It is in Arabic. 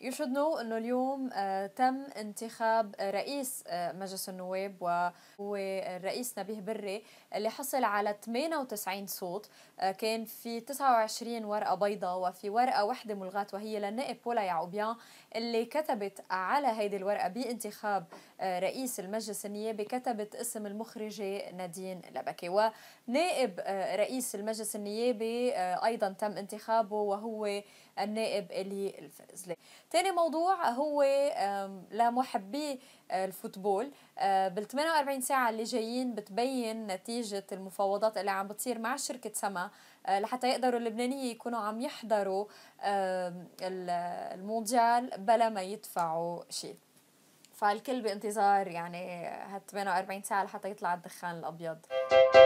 You should نو انه اليوم آه، تم انتخاب آه، رئيس آه، مجلس النواب وهو الرئيس نبيه بري اللي حصل على 98 صوت كان في 29 ورقه بيضاء وفي ورقه وحده ملغاه وهي للنائب بولا يعوبيان اللي كتبت على هيدي الورقه بانتخاب رئيس المجلس النيابي كتبت اسم المخرجه نادين لبكي ونائب رئيس المجلس النيابي ايضا تم انتخابه وهو النائب الي الفزلي تاني موضوع هو لمحبي آه، الفوتبول آه، بال 48 ساعة اللي جايين بتبين نتيجة المفاوضات اللي عم بتصير مع شركة سما آه، لحتى يقدروا اللبنانيين يكونوا عم يحضروا المونديال بلا ما يدفعوا شيء فالكل بانتظار يعني هال 48 ساعة لحتى يطلع الدخان الأبيض